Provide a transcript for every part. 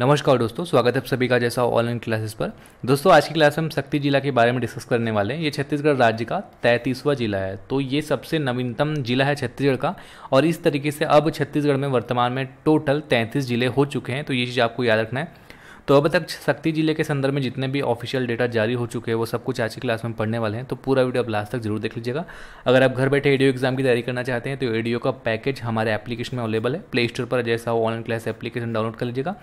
नमस्कार दोस्तों स्वागत है आप सभी का जैसा ऑनलाइन क्लासेस पर दोस्तों आज की क्लास में हम शक्ति जिला के बारे में डिस्कस करने वाले हैं ये छत्तीसगढ़ राज्य का तैंतीसवां जिला है तो ये सबसे नवीनतम जिला है छत्तीसगढ़ का और इस तरीके से अब छत्तीसगढ़ में वर्तमान में टोटल तैंतीस जिले हो चुके हैं तो ये चीज़ आपको याद रखना है तो अब तक शक्ति जिले के संदर्भ में जितने भी ऑफिशियल डेटा जारी हो चुके हैं वो सब कुछ आज की क्लास में पढ़ने वाले हैं तो पूरा वीडियो आप लास्ट तक जरूर देख लीजिएगा अगर आप घर बैठे एडियो एग्जाम की तैयारी करना चाहते हैं तो एडियो का पैकेज हमारे एप्लीकेशन में अवेलेबल है प्ले स्टोर पर जैसा हो ऑनलाइन क्लास एप्लीकेशन डाउनलोड कर लीजिएगा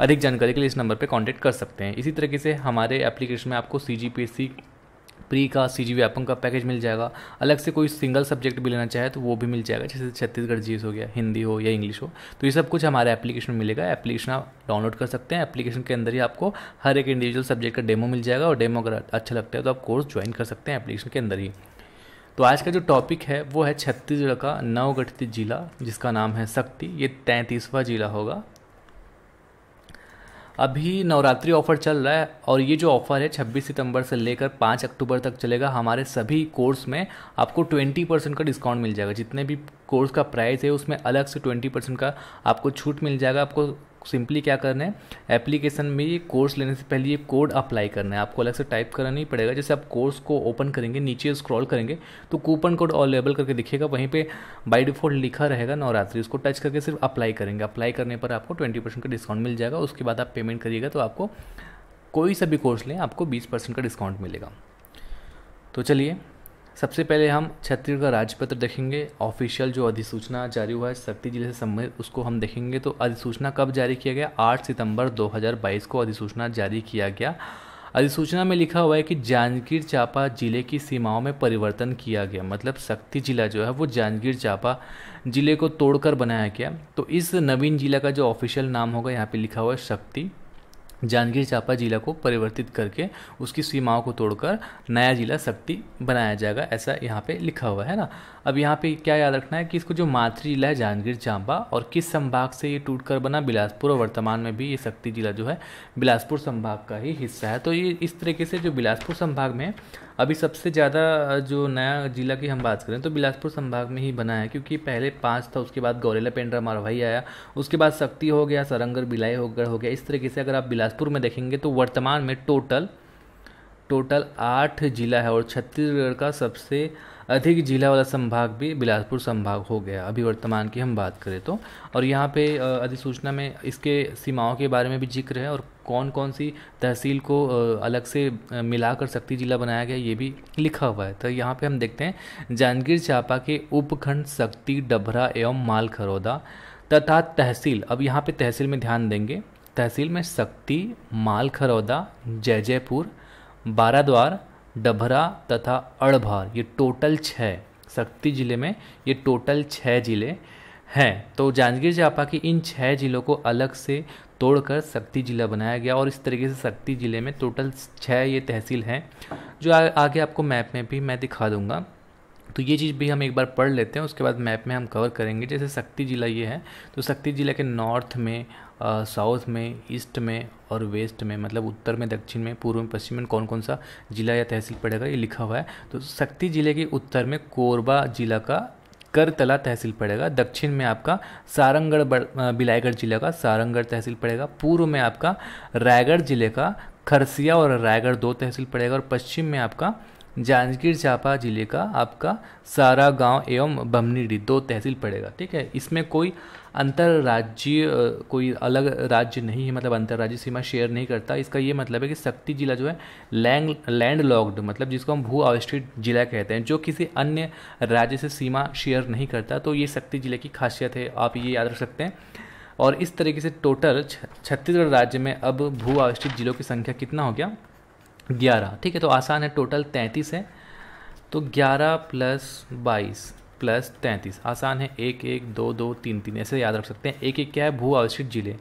अधिक जानकारी के लिए इस नंबर पर कॉन्टैक्ट कर सकते हैं इसी तरीके से हमारे एप्लीकेशन में आपको सी प्री का सी जी व्यापम का पैकेज मिल जाएगा अलग से कोई सिंगल सब्जेक्ट भी लेना चाहे तो वो भी मिल जाएगा जैसे छत्तीसगढ़ जी हो गया हिंदी हो या इंग्लिश हो तो ये सब कुछ हमारे एप्लीकेशन में मिलेगा एप्लीकेशन आप डाउनलोड कर सकते हैं एप्लीकेशन के अंदर ही आपको हर एक इंडिविजुअल सब्जेक्ट का डेमो मिल जाएगा और डेमो अगर अच्छा लगता है तो आप कोर्स ज्वाइन कर सकते हैं एप्लीकेशन के अंदर ही तो आज का जो टॉपिक है वो है छत्तीसगढ़ का नवगठित जिला जिसका नाम है शक्ति ये तैंतीसवां जिला होगा अभी नवरात्रि ऑफ़र चल रहा है और ये जो ऑफ़र है 26 सितंबर से लेकर 5 अक्टूबर तक चलेगा हमारे सभी कोर्स में आपको 20 परसेंट का डिस्काउंट मिल जाएगा जितने भी कोर्स का प्राइस है उसमें अलग से 20 परसेंट का आपको छूट मिल जाएगा आपको सिंपली क्या करना है एप्लीकेशन में ये कोर्स लेने से पहले ये कोड अप्लाई करना है आपको अलग से टाइप करना नहीं पड़ेगा जैसे आप कोर्स को ओपन करेंगे नीचे स्क्रॉल करेंगे तो कूपन कोड अवेलेबल करके दिखेगा वहीं पे बाय डिफॉल्ट लिखा रहेगा नवरात्रि उसको टच करके सिर्फ अप्लाई करेंगे अप्लाई करने पर आपको ट्वेंटी परसेंट का डिस्काउंट मिल जाएगा उसके बाद आप पेमेंट करिएगा तो आपको कोई सा भी कोर्स लें आपको बीस परसेंट का डिस्काउंट मिलेगा तो चलिए सबसे पहले हम छत्तीसगढ़ राजपत्र देखेंगे ऑफिशियल जो अधिसूचना जारी हुआ है शक्ति जिले से संबंधित उसको हम देखेंगे तो अधिसूचना कब जारी किया गया 8 सितंबर 2022 को अधिसूचना जारी किया गया अधिसूचना में लिखा हुआ है कि जांजगीर चांपा जिले की सीमाओं में परिवर्तन किया गया मतलब शक्ति जिला जो है वो जांजगीर चांपा जिले को तोड़कर बनाया गया तो इस नवीन जिला का जो ऑफिशियल नाम होगा यहाँ पे लिखा हुआ है शक्ति जांजगीर चांपा जिला को परिवर्तित करके उसकी सीमाओं को तोड़कर नया जिला शक्ति बनाया जाएगा ऐसा यहाँ पे लिखा हुआ है ना अब यहाँ पे क्या याद रखना है कि इसको जो मातृ जिला है जांजगीर चांपा और किस संभाग से ये टूटकर बना बिलासपुर और वर्तमान में भी ये शक्ति जिला जो है बिलासपुर संभाग का ही हिस्सा है तो ये इस तरीके से जो बिलासपुर संभाग में अभी सबसे ज़्यादा जो नया जिला की हम बात करें तो बिलासपुर संभाग में ही बना है क्योंकि पहले पाँच था उसके बाद गौरेला पेंड्रा मारवाही आया उसके बाद शक्ति हो गया सरंगर बिलाई होकर हो गया इस तरीके से अगर आप बिलासपुर में देखेंगे तो वर्तमान में टोटल टोटल आठ जिला है और छत्तीसगढ़ का सबसे अधिक जिला वाला संभाग भी बिलासपुर संभाग हो गया अभी वर्तमान की हम बात करें तो और यहाँ पे अधिसूचना में इसके सीमाओं के बारे में भी जिक्र है और कौन कौन सी तहसील को अलग से मिला कर शक्ति जिला बनाया गया ये भी लिखा हुआ है तो यहाँ पे हम देखते हैं जांजगीर चांपा के उपखंड सक्ति डभरा एवं माल खरौदा तथा तहसील अब यहाँ पे तहसील में ध्यान देंगे तहसील में शक्ति माल खरौदा जय जयपुर बाराद्वार डभरा तथा अड़भार ये टोटल छः शक्ति ज़िले में ये टोटल छः ज़िले हैं तो जांजगीर चांपा के इन छः ज़िलों को अलग से तोड़कर शक्ति जिला बनाया गया और इस तरीके से शक्ति ज़िले में टोटल छः ये तहसील हैं जो आ, आगे आपको मैप में भी मैं दिखा दूँगा तो ये चीज़ भी हम एक बार पढ़ लेते हैं उसके बाद मैप में हम कवर करेंगे जैसे शक्ति ज़िला ये है तो शक्ति ज़िला के नॉर्थ में साउथ में ईस्ट में और वेस्ट में मतलब उत्तर में दक्षिण में पूर्व में पश्चिम में कौन कौन सा ज़िला या तहसील पड़ेगा ये लिखा हुआ है तो शक्ति ज़िले के उत्तर में कोरबा ज़िला का करतला तहसील पड़ेगा दक्षिण में आपका सारंगढ़ बिलाईगढ़ जिले का सारंगढ़ तहसील पड़ेगा पूर्व में आपका रायगढ़ जिले का खरसिया और रायगढ़ दो तहसील पड़ेगा और पश्चिम में आपका जांजगीर चांपा जिले का आपका सारा गांव एवं बमनीडी दो तहसील पड़ेगा ठीक है इसमें कोई अंतर्राज्यीय कोई अलग राज्य नहीं है मतलब अंतर्राज्यीय सीमा शेयर नहीं करता इसका ये मतलब है कि शक्ति जिला जो है लैंड लैंड लॉक्ड मतलब जिसको हम भू अवस्थित जिला कहते हैं जो किसी अन्य राज्य से सीमा शेयर नहीं करता तो ये शक्ति जिले की खासियत है आप ये याद रख सकते हैं और इस तरीके से टोटल छत्तीसगढ़ राज्य में अब भू अवस्थित जिलों की संख्या कितना हो गया ग्यारह ठीक है तो आसान है टोटल तैंतीस है तो ग्यारह प्लस बाईस प्लस तैंतीस आसान है एक एक दो दो तीन तीन ऐसे याद रख सकते हैं एक एक क्या है भू आविष्ठित जिले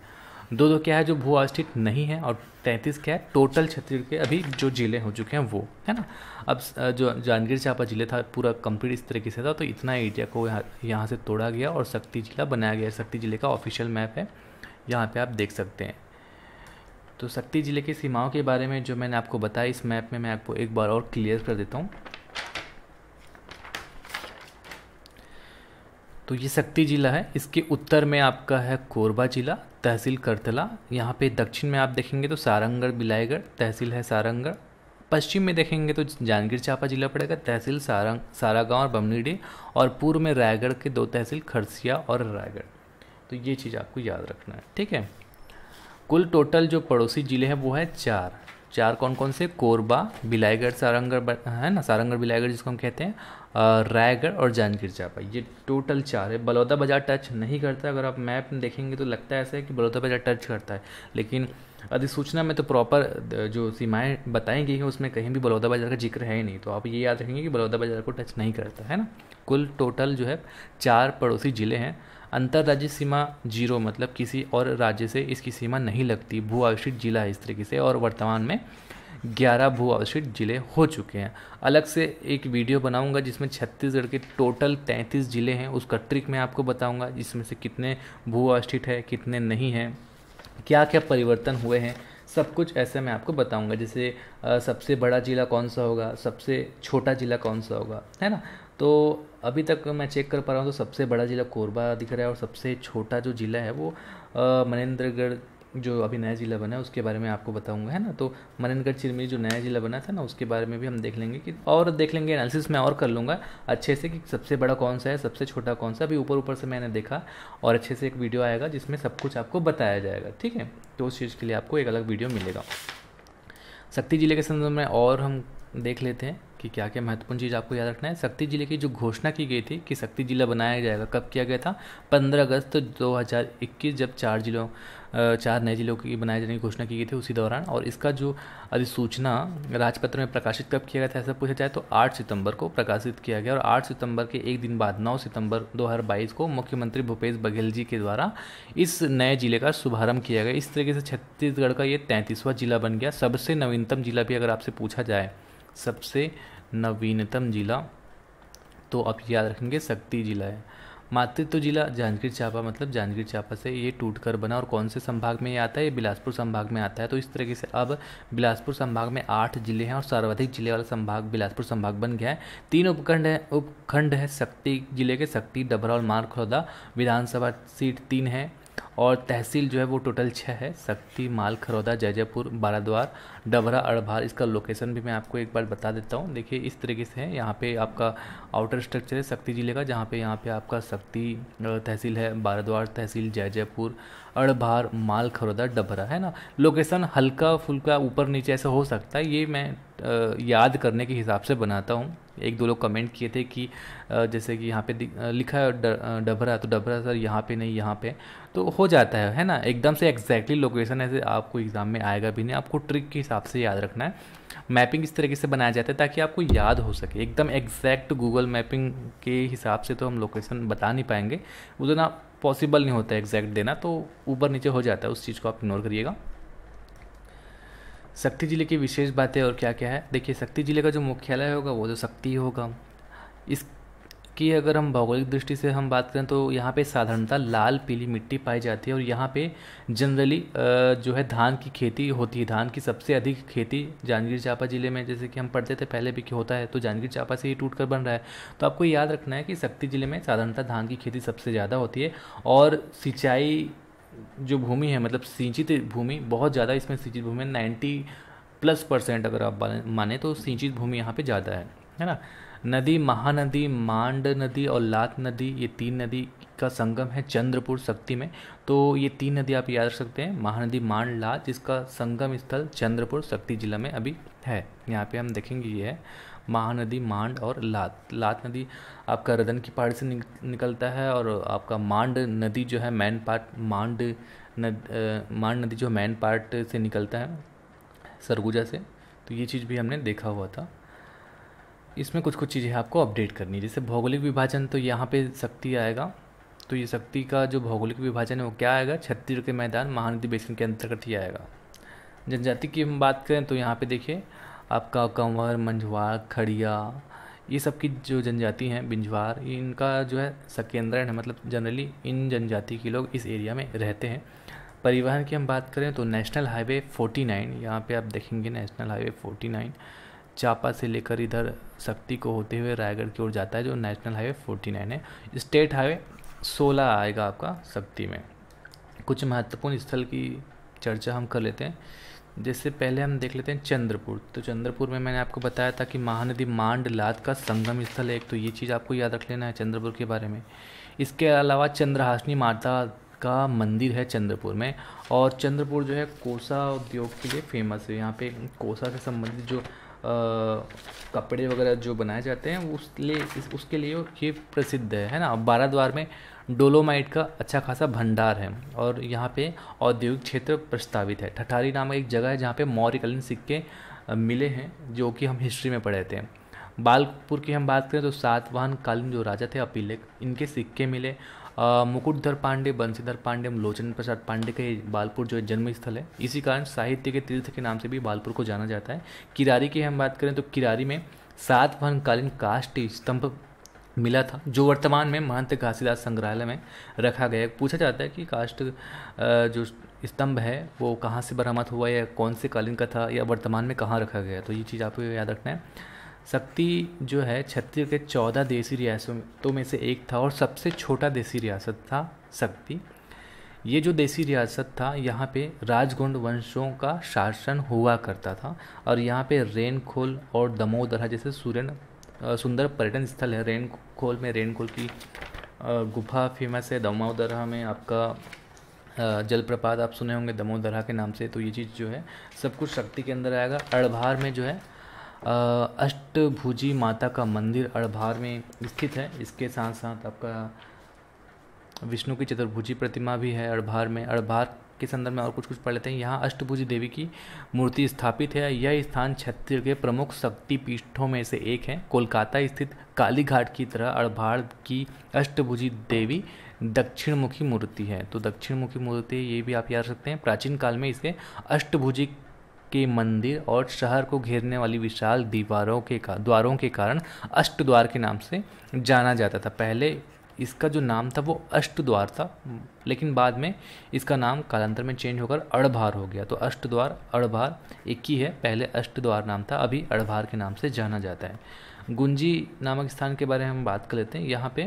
दो दो क्या है जो भू आविष्ठित नहीं है और तैंतीस क्या है टोटल छत्तीसगढ़ के अभी जो ज़िले हो चुके हैं वो है ना अब जो जांजगीर चांपा जिले था पूरा कंप्लीट इस तरीके से था तो इतना एरिया को यहाँ यहाँ से तोड़ा गया और शक्ति जिला बनाया गया शक्ति जिले का ऑफिशियल मैप है यहाँ पर आप देख सकते हैं तो शक्ति ज़िले की सीमाओं के बारे में जो मैंने आपको बताया इस मैप में मैं आपको एक बार और क्लियर कर देता हूँ तो ये शक्ति जिला है इसके उत्तर में आपका है कोरबा जिला तहसील करतला यहाँ पे दक्षिण में आप देखेंगे तो सारंगढ़ बिलाईगढ़ तहसील है सारंगढ़ पश्चिम में देखेंगे तो जांजगीर चांपा जिला पड़ेगा तहसील सारंग सारागांव और बमनीडी और पूर्व में रायगढ़ के दो तहसील खरसिया और रायगढ़ तो ये चीज़ आपको याद रखना है ठीक है कुल टोटल जो पड़ोसी ज़िले हैं वो है चार चार कौन कौन से कोरबा बिलाईगढ़ सारंगढ़ है ना सारंगढ़ बिलाईगढ़ जिसको हम कहते हैं रायगढ़ और जांजगीर चांपा ये टोटल चार है बलौदा बाजार टच नहीं करता अगर आप मैप देखेंगे तो लगता है ऐसा है कि बलौदा बाजार टच करता है लेकिन अधिसूचना में तो प्रॉपर जो सीमाएँ बताई गई हैं उसमें कहीं भी बलौदा बाजार का जिक्र है ही नहीं तो आप ये याद रखेंगे कि बलौदा बाजार को टच नहीं करता है ना कुल टोटल जो है चार पड़ोसी ज़िले हैं अंतर्राज्य सीमा जीरो मतलब किसी और राज्य से इसकी सीमा नहीं लगती भू आरक्षित जिला है इस तरीके से और वर्तमान में ग्यारह भू आश्रित ज़िले हो चुके हैं अलग से एक वीडियो बनाऊंगा जिसमें छत्तीसगढ़ के टोटल तैंतीस ज़िले हैं उसका ट्रिक मैं आपको बताऊंगा जिसमें से कितने भू आश्रित है कितने नहीं हैं क्या क्या परिवर्तन हुए हैं सब कुछ ऐसे मैं आपको बताऊंगा जैसे सबसे बड़ा ज़िला कौन सा होगा सबसे छोटा ज़िला कौन सा होगा है ना तो अभी तक मैं चेक कर पा रहा हूँ तो सबसे बड़ा ज़िला कोरबा दिख रहा है और सबसे छोटा जो ज़िला है वो मनेंद्रगढ़ जो अभी नया ज़िला बना है उसके बारे में आपको बताऊंगा है ना तो मननगढ़ चिरमिरी जो नया ज़िला बना था ना उसके बारे में भी हम देख लेंगे कि और देख लेंगे एनालिसिस मैं और कर लूँगा अच्छे से कि सबसे बड़ा कौन सा है सबसे छोटा कौन सा अभी ऊपर ऊपर से मैंने देखा और अच्छे से एक वीडियो आएगा जिसमें सब कुछ आपको बताया जाएगा ठीक है तो उस चीज़ के लिए आपको एक अलग वीडियो मिलेगा शक्ति जिले के संदर्भ में और हम देख लेते हैं कि क्या क्या महत्वपूर्ण चीज़ आपको याद रखना है शक्ति जिले की जो घोषणा की गई थी कि शक्ति जिला बनाया जाएगा कब किया गया था 15 अगस्त 2021 जब चार जिलों चार नए जिलों की बनाए जाने की घोषणा की गई थी उसी दौरान और इसका जो अधिसूचना राजपत्र में प्रकाशित कब किया गया था ऐसा पूछा जाए तो 8 सितंबर को प्रकाशित किया गया और 8 सितंबर के एक दिन बाद 9 सितंबर 2022 को मुख्यमंत्री भूपेश बघेल जी के द्वारा इस नए जिले का शुभारंभ किया गया इस तरीके से छत्तीसगढ़ का ये तैंतीसवां जिला बन गया सबसे नवीनतम जिला भी अगर आपसे पूछा जाए सबसे नवीनतम जिला तो आप याद रखेंगे शक्ति जिला है मातृत्व तो जिला जांजगीर चांपा मतलब जांजगीर चांपा से ये टूटकर बना और कौन से संभाग में ये आता है ये बिलासपुर संभाग में आता है तो इस तरीके से अब बिलासपुर संभाग में आठ जिले हैं और सर्वाधिक जिले वाला संभाग बिलासपुर संभाग बन गया है तीन उपखंड है उपखंड है शक्ति जिले के शक्ति डबरा और मारखौदा विधानसभा सीट तीन है और तहसील जो है वो टोटल छः है शक्ति माल खरौदा जयजयपुर बाराद्वार डबरा अड़भार इसका लोकेशन भी मैं आपको एक बार बता देता हूँ देखिए इस तरीके से है यहाँ पे आपका आउटर स्ट्रक्चर है शक्ति ज़िले का जहाँ पे यहाँ पे आपका शक्ति तहसील है बाराद्वार तहसील जयजयपुर अड़भार माल खरौदा डबरा है ना लोकेशन हल्का फुल्का ऊपर नीचे ऐसा हो सकता है ये मैं याद करने के हिसाब से बनाता हूँ एक दो लोग कमेंट किए थे कि जैसे कि यहाँ पे लिखा है डबरा तो डबरा सर यहाँ पे नहीं यहाँ पे तो हो जाता है है ना एकदम से एग्जैक्टली लोकेशन ऐसे आपको एग्ज़ाम में आएगा भी नहीं आपको ट्रिक के हिसाब से याद रखना है मैपिंग इस तरीके से बनाया जाता है ताकि आपको याद हो सके एकदम एग्जैक्ट गूगल मैपिंग के हिसाब से तो हम लोकेशन बता नहीं पाएंगे उतना पॉसिबल नहीं होता एग्जैक्ट देना तो ऊपर नीचे हो जाता है उस चीज़ को आप इग्नोर करिएगा शक्ति ज़िले की विशेष बातें और क्या क्या है देखिए शक्ति ज़िले का जो मुख्यालय होगा वो तो शक्ति होगा इसकी अगर हम भौगोलिक दृष्टि से हम बात करें तो यहाँ पे साधारणतः लाल पीली मिट्टी पाई जाती है और यहाँ पे जनरली जो है धान की खेती होती है धान की सबसे अधिक खेती जांजगीर चांपा ज़िले में जैसे कि हम पढ़ते थे पहले भी कि होता है तो जांजगीर चांपा से ही टूट कर बन रहा है तो आपको याद रखना है कि शक्ति ज़िले में साधारणतः धान की खेती सबसे ज़्यादा होती है और सिंचाई जो भूमि है मतलब सिंचित भूमि बहुत ज़्यादा इसमें सिंचित भूमि नाइन्टी प्लस परसेंट अगर आप माने तो सिंचित भूमि यहाँ पे ज़्यादा है है ना नदी महानदी मांड नदी और लात नदी ये तीन नदी का संगम है चंद्रपुर शक्ति में तो ये तीन नदी आप याद रख सकते हैं महानदी मांड लात जिसका संगम स्थल चंद्रपुर शक्ति जिला में अभी है यहाँ पे हम देखेंगे ये है महानदी मांड और लात लात नदी आपका रदन की पहाड़ी से निक, निकलता है और आपका मांड नदी जो है मैन पार्ट मांड नद मांड नदी जो मैन पार्ट से निकलता है सरगुजा से तो ये चीज़ भी हमने देखा हुआ था इसमें कुछ कुछ चीज़ें आपको अपडेट करनी है जैसे भौगोलिक विभाजन तो यहाँ पे शक्ति आएगा तो ये शक्ति का जो भौगोलिक विभाजन है वो क्या आएगा छत्तीसगढ़ के मैदान महानदी बेसिन के अंतर्गत ही आएगा जनजाति की हम बात करें तो यहाँ पे देखिए आपका कंवर मंझवार खड़िया ये सब की जो जनजाति हैं बिंझवार इनका जो है सकेंद्रण है मतलब जनरली इन जनजाति के लोग इस एरिया में रहते हैं परिवहन की हम बात करें तो नेशनल हाईवे 49 यहाँ पर आप देखेंगे नेशनल हाईवे 49 चापा से लेकर इधर शक्ति को होते हुए रायगढ़ की ओर जाता है जो नेशनल हाईवे फोर्टी नाइन है स्टेट हाईवे सोलह आएगा आपका शक्ति में कुछ महत्वपूर्ण स्थल की चर्चा हम कर लेते हैं जैसे पहले हम देख लेते हैं चंद्रपुर तो चंद्रपुर में मैंने आपको बताया था कि महानदी मांड लाद का संगम स्थल है एक तो ये चीज़ आपको याद रख लेना है चंद्रपुर के बारे में इसके अलावा चंद्रहासनी माता का मंदिर है चंद्रपुर में और चंद्रपुर जो है कोसा उद्योग के लिए फेमस है यहाँ पे कोसा से संबंधित जो कपड़े वगैरह जो बनाए जाते हैं उस लिए उसके लिए ये प्रसिद्ध है है ना बारह द्वार में डोलोमाइट का अच्छा खासा भंडार है और यहाँ पे औद्योगिक क्षेत्र प्रस्तावित है ठठारी नामक एक जगह है जहाँ पे मौर्यकालीन सिक्के मिले हैं जो कि हम हिस्ट्री में पढ़े थे बालपुर की हम बात करें तो सातवाहन कालीन जो राजा थे अपिलेख इनके सिक्के मिले मुकुटधर पांडे बंसीधर पांडे लोचन प्रसाद पांडे के बालपुर जो है जन्म स्थल है इसी कारण साहित्य के तीर्थ के नाम से भी बालपुर को जाना जाता है किरारी की हम बात करें तो किरारी में सात भनकालीन काष्ट स्तंभ मिला था जो वर्तमान में महंत घासीदास संग्रहालय में रखा गया है पूछा जाता है कि काष्ट जो स्तंभ है वो कहाँ से बरामद हुआ या कौन से कालीन का था या वर्तमान में कहाँ रखा गया तो ये चीज़ आपको याद रखना है शक्ति जो है छत्तीसगढ़ के चौदह देसी रियासतों तो में से एक था और सबसे छोटा देसी रियासत था शक्ति ये जो देसी रियासत था यहाँ पे राजगुंड वंशों का शासन हुआ करता था और यहाँ पे रेनखोल और दमोदरा जैसे सूर्य सुंदर पर्यटन स्थल है रेनखोल में रेनखोल की गुफा फेमस है दमोदरा में आपका जलप्रपात आप सुने होंगे दमोदरा के नाम से तो ये चीज़ जो है सब कुछ शक्ति के अंदर आएगा अड़भार में जो है अष्टभुजी माता का मंदिर अड़भार में स्थित है इसके साथ साथ आपका विष्णु की चतुर्भुजी प्रतिमा भी है अड़भार में अड़भार के संदर्भ में और कुछ कुछ पढ़ लेते हैं यहाँ अष्टभुजी देवी की मूर्ति स्थापित है यह स्थान छत्तीसगढ़ के प्रमुख शक्ति पीठों में से एक है कोलकाता स्थित कालीघाट की तरह अड़भार की अष्टभुजी देवी दक्षिणमुखी मूर्ति है तो दक्षिणमुखी मूर्ति ये भी आप याद सकते हैं प्राचीन काल में इसे अष्टभुजी के मंदिर और शहर को घेरने वाली विशाल दीवारों के का द्वारों के कारण अष्ट द्वार के नाम से जाना जाता था पहले इसका जो नाम था वो अष्ट द्वार था लेकिन बाद में इसका नाम कालांतर में चेंज होकर अड़भार हो गया तो अष्ट द्वार अड़भार एक ही है पहले अष्ट द्वार नाम था अभी अड़भार के नाम से जाना जाता है गुंजी नामक स्थान के बारे में हम बात कर लेते हैं यहाँ पे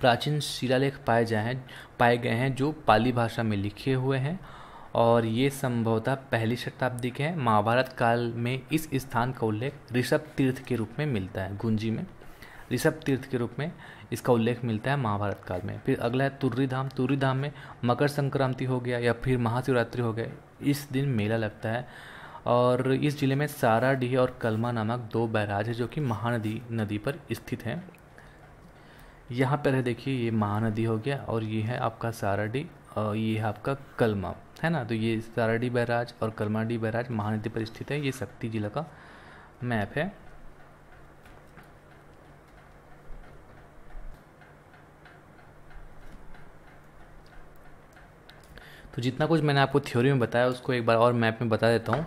प्राचीन शिलालेख पाए जाए हैं पाए गए हैं जो पाली भाषा में लिखे हुए हैं और ये संभवतः पहली शताब्दी के हैं महाभारत काल में इस स्थान का उल्लेख ऋषभ तीर्थ के रूप में मिलता है गुंजी में ऋषभ तीर्थ के रूप में इसका उल्लेख मिलता है महाभारत काल में फिर अगला है तुर्री धाम तुर्री धाम में मकर संक्रांति हो गया या फिर महाशिवरात्रि हो गया इस दिन मेला लगता है और इस ज़िले में साराडीह और कलमा नामक दो बैराज है जो कि महानदी नदी पर स्थित हैं यहाँ पर है देखिए ये महानदी हो गया और ये है आपका साराडीह और ये है आपका कलमा है ना तो ये साराडी बैराज और कलमाडी बैराज महानदी पर स्थित है ये शक्ति जिला का मैप है तो जितना कुछ मैंने आपको थ्योरी में बताया उसको एक बार और मैप में बता देता हूँ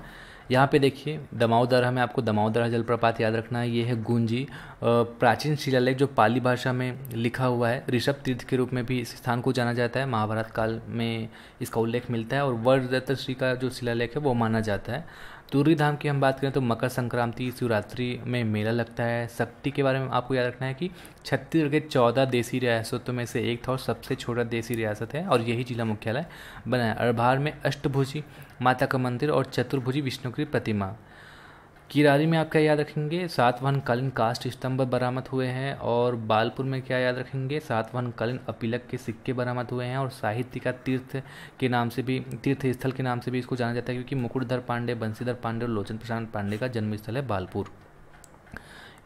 यहाँ पे देखिए दमाऊदरा में आपको दमाऊदरा जलप्रपात याद रखना है ये है गुंजी प्राचीन शिलालेख जो पाली भाषा में लिखा हुआ है ऋषभ तीर्थ के रूप में भी इस स्थान को जाना जाता है महाभारत काल में इसका उल्लेख मिलता है और वर्धदत्त श्री का जो शिलालेख है वो माना जाता है तुरी धाम की हम बात करें तो मकर संक्रांति शिवरात्रि में मेला लगता है शक्ति के बारे में आपको याद रखना है कि छत्तीसगढ़ के चौदह देसी रियासतों में से एक था और सबसे छोटा देसी रियासत है और यही जिला मुख्यालय बनाया अरबार अरभार में अष्टभुजी माता का मंदिर और चतुर्भुजी विष्णु की प्रतिमा किरारी में आप क्या याद रखेंगे वन कालीन कास्ट स्तंभ बरामद हुए हैं और बालपुर में क्या याद रखेंगे वन कालीन अपीलक के सिक्के बरामद हुए हैं और साहित्य का तीर्थ के नाम से भी तीर्थ स्थल के नाम से भी इसको जाना जाता है क्योंकि मुकुटधर पांडे बंसीधर पांडे और लोचन प्रसाद पांडे का जन्मस्थल है बालपुर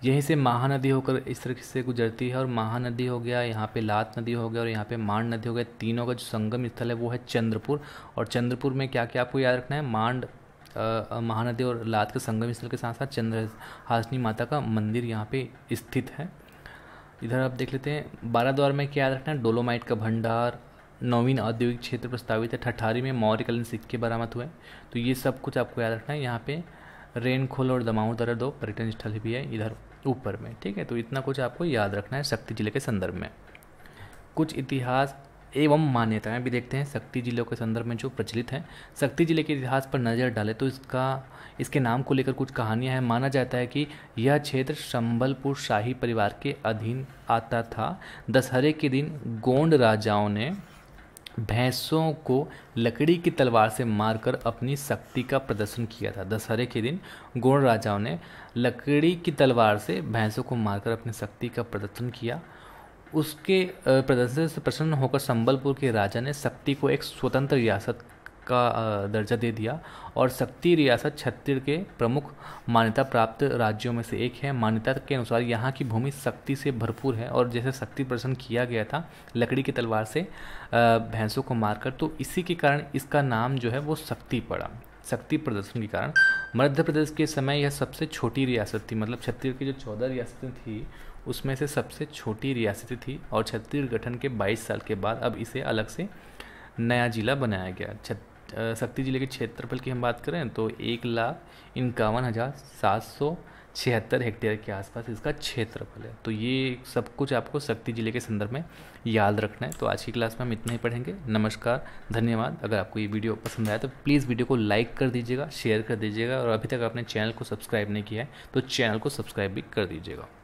यहीं से महानदी होकर इस तरह से गुजरती है और महानदी हो गया यहाँ पे लात नदी हो गया और यहाँ पे मांड नदी हो गया तीनों का जो संगम स्थल है वो है चंद्रपुर और चंद्रपुर में क्या क्या आपको याद रखना है मांड महानदी और लात के संगम स्थल के साथ साथ चंद्रहासिनी माता का मंदिर यहाँ पे स्थित है इधर आप देख लेते हैं बारह द्वार में क्या याद रखना है डोलोमाइट का भंडार नवीन औद्योगिक क्षेत्र प्रस्तावित है ठठारी में मौर्यकालीन सिक्के बरामद हुए तो ये सब कुछ आपको याद रखना है यहाँ पे रेनखोल और दमाऊ दर दो पर्यटन स्थल भी है इधर ऊपर में ठीक है तो इतना कुछ आपको याद रखना है शक्ति जिले के संदर्भ में कुछ इतिहास एवं मान्यताएं भी देखते हैं शक्ति जिलों के संदर्भ में जो प्रचलित हैं शक्ति जिले के इतिहास पर नज़र डालें तो इसका इसके नाम को लेकर कुछ कहानियां हैं माना जाता है कि यह क्षेत्र संबलपुर शाही परिवार के अधीन आता था दशहरे के दिन गोंड राजाओं ने भैंसों को लकड़ी की तलवार से मारकर अपनी शक्ति का प्रदर्शन किया था दशहरे के दिन गोंड राजाओं ने लकड़ी की तलवार से भैंसों को मारकर अपनी शक्ति का प्रदर्शन किया उसके प्रदर्शन से प्रसन्न होकर संबलपुर के राजा ने शक्ति को एक स्वतंत्र रियासत का दर्जा दे दिया और शक्ति रियासत छत्तीसगढ़ के प्रमुख मान्यता प्राप्त राज्यों में से एक है मान्यता के अनुसार यहाँ की भूमि शक्ति से भरपूर है और जैसे शक्ति प्रदर्शन किया गया था लकड़ी की तलवार से भैंसों को मारकर तो इसी के कारण इसका नाम जो है वो शक्ति पड़ा शक्ति प्रदर्शन के कारण मध्य प्रदेश के समय यह सबसे छोटी रियासत थी मतलब छत्तीसगढ़ की जो चौदह रियासतें थी उसमें से सबसे छोटी रियासत थी और छत्तीसगढ़ गठन के 22 साल के बाद अब इसे अलग से नया जिला बनाया गया शक्ति जिले के क्षेत्रफल की हम बात करें तो एक लाख इक्यावन हज़ार सात सौ छिहत्तर हेक्टेयर के आसपास इसका क्षेत्रफल है तो ये सब कुछ आपको शक्ति जिले के संदर्भ में याद रखना है तो आज की क्लास में हम इतना ही पढ़ेंगे नमस्कार धन्यवाद अगर आपको ये वीडियो पसंद आया तो प्लीज़ वीडियो को लाइक कर दीजिएगा शेयर कर दीजिएगा और अभी तक आपने चैनल को सब्सक्राइब नहीं किया है तो चैनल को सब्सक्राइब भी कर दीजिएगा